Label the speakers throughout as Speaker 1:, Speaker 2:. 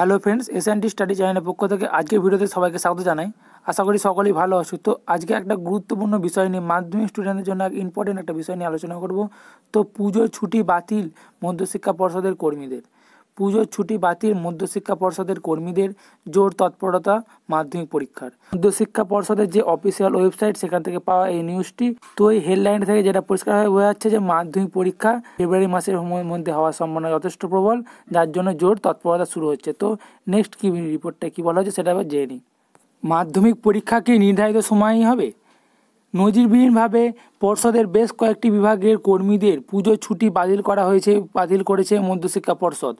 Speaker 1: hello friends S SNT study চ্যানেলের পক্ষ থেকে আজকের ভিডিওতে সবাইকে স্বাগত জানাই আশা করি সকলেই ভালো আছো তো আজকে একটা গুরুত্বপূর্ণ বিষয় নিয়ে মাধ্যমিক স্টুডেন্টদের জন্য এক ইম্পর্টেন্ট একটা বিষয় নিয়ে আলোচনা করব তো পুজোর ছুটি বাতিল মধ্যশিক্ষা পর্ষদের কর্মীদের পুজোর ছুটি বাতিল মধ্যশিক্ষা পর্ষদের কর্মীদের জোর তৎপরতা মাধ্যমিক পরীক্ষার মধ্যশিক্ষা পর্ষদের যে অফিসিয়াল ওয়েবসাইট সেখান থেকে পাওয়া এই নিউজটি তো এই হেডলাইন থেকে যেটা পরিষ্কার হয়ে বোঝা যাচ্ছে যে মাধ্যমিক পরীক্ষা ফেব্রুয়ারি মাসের মধ্যে হওয়ার সম্ভাবনা যথেষ্ট প্রবল যার জন্য জোর তৎপরতা শুরু হচ্ছে তো নেক্সট কী রিপোর্টটা কী বলা হচ্ছে সেটা আবার জেনে নিই মাধ্যমিক পরীক্ষা কি নির্ধারিত সময়ই হবে নজিরবিহীনভাবে পর্ষদের বেশ কয়েকটি বিভাগের কর্মীদের পুজো ছুটি বাতিল করা হয়েছে বাতিল করেছে মধ্যশিক্ষা পর্ষদ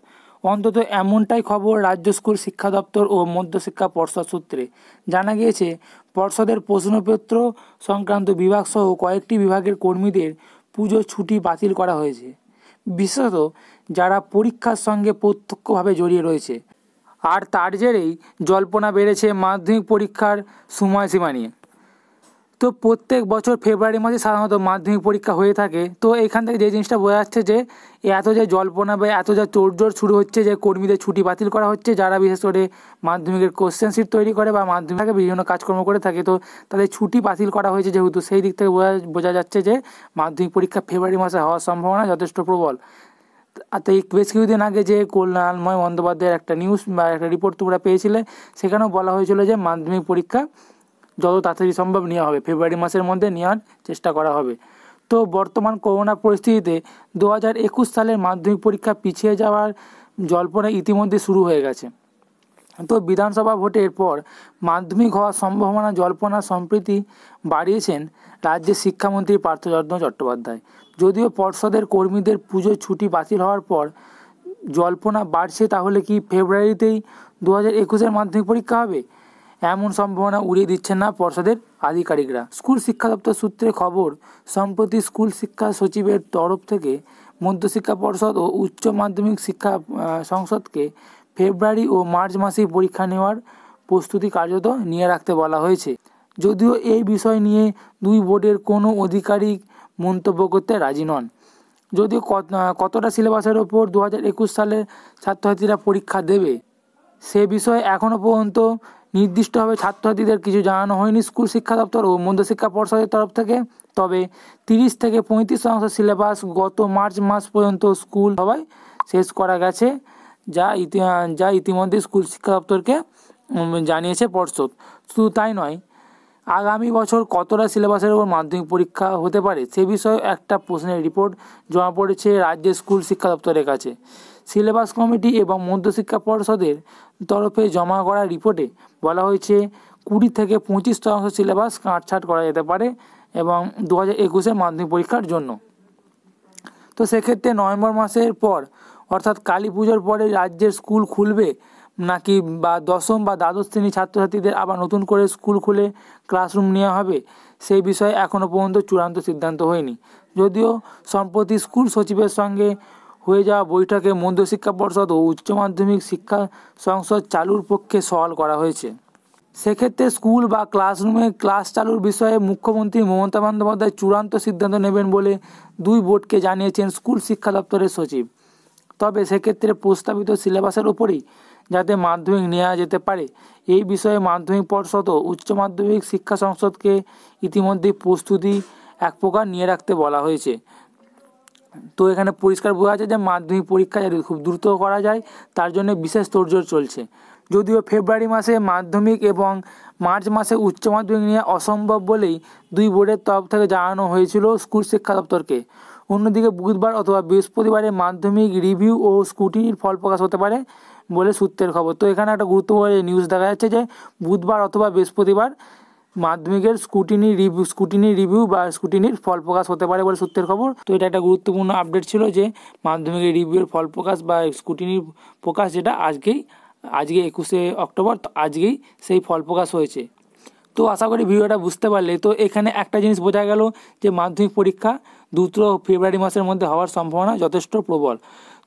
Speaker 1: অন্তত এমনটাই খবর রাজ্য স্কুল শিক্ষা দপ্তর ও মধ্যশিক্ষা পর্ষদ সূত্রে জানা গিয়েছে পর্ষদের প্রশ্নপত্র সংক্রান্ত বিভাগসহ কয়েকটি বিভাগের কর্মীদের পুজোর ছুটি বাতিল করা হয়েছে বিশেষত যারা পরীক্ষার সঙ্গে প্রত্যক্ষভাবে জড়িয়ে রয়েছে আর তার জেরেই জল্পনা বেড়েছে মাধ্যমিক পরীক্ষার সময়সীমা নিয়ে তো প্রত্যেক বছর ফেব্রুয়ারি মাসে সাধারণত মাধ্যমিক পরীক্ষা হয়ে থাকে তো এখান থেকে যে জিনিসটা বোঝা যাচ্ছে যে এত যে জল্পনা বা এত যা তোড়জোড় শুরু হচ্ছে যে কর্মীদের ছুটি বাতিল করা হচ্ছে যারা বিশেষ করে মাধ্যমিকের কোশ্চেন শিট তৈরি করে বা মাধ্যমিকে বিভিন্ন কাজকর্ম করে থাকে তো তাদের ছুটি বাতিল করা হয়েছে যেহেতু সেই দিক থেকে বোঝা বোঝা যাচ্ছে যে মাধ্যমিক পরীক্ষা ফেব্রুয়ারি মাসে হওয়ার সম্ভাবনা যথেষ্ট প্রবল তাই বেশ কিছুদিন আগে যে কল্যাণময় বন্দ্যোপাধ্যায়ের একটা নিউজ বা একটা রিপোর্ট তোমরা পেয়েছিলে সেখানেও বলা হয়েছিল যে মাধ্যমিক পরীক্ষা যত তাড়াতাড়ি সম্ভব নেওয়া হবে ফেব্রুয়ারি মাসের মধ্যে নেওয়ার চেষ্টা করা হবে তো বর্তমান করোনা পরিস্থিতিতে দু হাজার একুশ সালের মাধ্যমিক পরীক্ষা পিছিয়ে যাওয়ার জল্পনা ইতিমধ্যে শুরু হয়ে গেছে তো বিধানসভা ভোটের পর মাধ্যমিক হওয়ার সম্ভাবনা জল্পনা সম্প্রীতি বাড়িয়েছেন রাজ্যের শিক্ষামন্ত্রী পার্থচন্দ্র চট্টোপাধ্যায় যদিও পর্ষদের কর্মীদের পুজোর ছুটি বাতিল হওয়ার পর জল্পনা বাড়ছে তাহলে কি ফেব্রুয়ারিতেই দু হাজার একুশের মাধ্যমিক পরীক্ষা হবে এমন সম্ভাবনা উড়িয়ে দিচ্ছেন না পর্ষদের আধিকারিকরা স্কুল শিক্ষা দপ্তর সূত্রে খবর সম্প্রতি স্কুল শিক্ষা সচিবের তরফ থেকে মধ্যশিক্ষা পর্ষদ ও উচ্চ মাধ্যমিক শিক্ষা সংসদকে ফেব্রুয়ারি ও মার্চ মাসেই পরীক্ষা নেওয়ার প্রস্তুতি কার্যত নিয়ে রাখতে বলা হয়েছে যদিও এই বিষয় নিয়ে দুই বোর্ডের কোনো আধিকারিক মন্তব্য করতে রাজি নন যদিও কতটা সিলেবাসের ওপর দু হাজার একুশ সালের ছাত্রছাত্রীরা পরীক্ষা দেবে সে বিষয়ে এখনও পর্যন্ত নির্দিষ্টভাবে ছাত্রছাত্রীদের কিছু জানানো হয়নি স্কুল শিক্ষা দপ্তর ও মধ্যশিক্ষা পর্ষদের তরফ থেকে তবে তিরিশ থেকে পঁয়ত্রিশ শতাংশ সিলেবাস গত মার্চ মাস পর্যন্ত স্কুল সবাই শেষ করা গেছে যা ইতি যা ইতিমধ্যে স্কুল শিক্ষা দপ্তরকে জানিয়েছে পর্ষদ শুধু তাই নয় আগামী বছর কতটা সিলেবাসের উপর মাধ্যমিক পরীক্ষা হতে পারে সে বিষয়ে একটা প্রশ্নের রিপোর্ট জমা পড়েছে রাজ্যের স্কুল শিক্ষা দপ্তরের কাছে সিলেবাস কমিটি এবং মধ্যশিক্ষা পর্ষদের তরফে জমা করা রিপোর্টে বলা হয়েছে কুড়ি থেকে পঁচিশ শতাংশ সিলেবাস কাটছাট করা যেতে পারে এবং দু হাজার একুশের মাধ্যমিক পরীক্ষার জন্য তো সেক্ষেত্রে নভেম্বর মাসের পর অর্থাৎ কালী পুজোর পরে রাজ্যের স্কুল খুলবে নাকি বা দশম বা দ্বাদশ শ্রেণীর ছাত্রছাত্রীদের আবার নতুন করে স্কুল খুলে ক্লাসরুম নেওয়া হবে সেই বিষয়ে এখনও পর্যন্ত চূড়ান্ত সিদ্ধান্ত হয়নি যদিও সম্প্রতি স্কুল সচিবের সঙ্গে হয়ে যাওয়া বৈঠকে মধ্যশিক্ষা পর্ষদ ও উচ্চ মাধ্যমিক শিক্ষা সংসদ চালুর পক্ষে সওয়াল করা হয়েছে সেক্ষেত্রে স্কুল বা ক্লাসরুমে ক্লাস চালুর বিষয়ে মুখ্যমন্ত্রী মমতা বন্দ্যোপাধ্যায় চূড়ান্ত সিদ্ধান্ত নেবেন বলে দুই বোর্ডকে জানিয়েছেন স্কুল শিক্ষা দপ্তরের সচিব তবে সেক্ষেত্রে প্রস্তাবিত সিলেবাসের উপরেই যাতে মাধ্যমিক নেওয়া যেতে পারে এই বিষয়ে মাধ্যমিক পর্ষদ ও উচ্চ মাধ্যমিক শিক্ষা সংসদকে ইতিমধ্যে প্রস্তুতি এক প্রকার নিয়ে রাখতে বলা হয়েছে তো এখানে পরিষ্কার বোঝা যাচ্ছে যে মাধ্যমিক পরীক্ষা যাতে খুব দ্রুত করা যায় তার জন্য বিশেষ তোরজোর চলছে যদিও ফেব্রুয়ারি মাসে মাধ্যমিক এবং মার্চ মাসে উচ্চ মাধ্যমিক নিয়ে অসম্ভব বলেই দুই বোর্ডের তরফ থেকে জানানো হয়েছিল স্কুল শিক্ষা দপ্তরকে অন্যদিকে বুধবার অথবা বৃহস্পতিবারে মাধ্যমিক রিভিউ ও স্কুটির ফল প্রকাশ হতে পারে বলে সূত্রের খবর তো এখানে একটা গুরুত্বপূর্ণ নিউজ দেখা যাচ্ছে যে বুধবার অথবা বৃহস্পতিবার মাধ্যমিকের স্কুটিনি রিভিউ স্কুটিনি রিভিউ বা স্কুটিনির ফল প্রকাশ হতে পারে বলে সূত্রের খবর তো এটা একটা গুরুত্বপূর্ণ আপডেট ছিল যে মাধ্যমিকের রিভিউয়ের ফল প্রকাশ বা স্কুটিনির প্রকাশ যেটা আজকেই আজকে একুশে অক্টোবর আজকেই সেই ফল প্রকাশ হয়েছে তো আশা করি ভিডিওটা বুঝতে পারলে তো এখানে একটা জিনিস বোঝা গেল যে মাধ্যমিক পরীক্ষা দ্রুত ফেব্রুয়ারি মাসের মধ্যে হওয়ার সম্ভাবনা যথেষ্ট প্রবল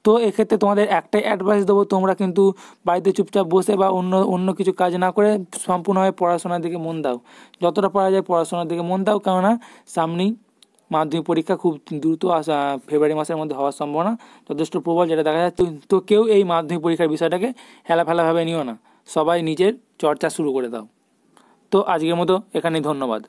Speaker 1: তো এক্ষেত্রে তোমাদের একটাই অ্যাডভাইস দেবো তোমরা কিন্তু বাড়িতে চুপচাপ বসে বা অন্য অন্য কিছু কাজ না করে সম্পূর্ণভাবে পড়াশোনার দিকে মন দাও যতটা পারা যায় পড়াশোনার দিকে মন দাও কেননা সামনেই মাধ্যমিক পরীক্ষা খুব দ্রুত আসা ফেব্রুয়ারি মাসের মধ্যে হওয়ার সম্ভাবনা যথেষ্ট প্রবল যেটা দেখা যাচ্ছে তো কেউ এই মাধ্যমিক পরীক্ষার বিষয়টাকে হেলাফেলাভাবে নিও না সবাই নিজের চর্চা শুরু করে দাও তো আজকের মতো এখানেই ধন্যবাদ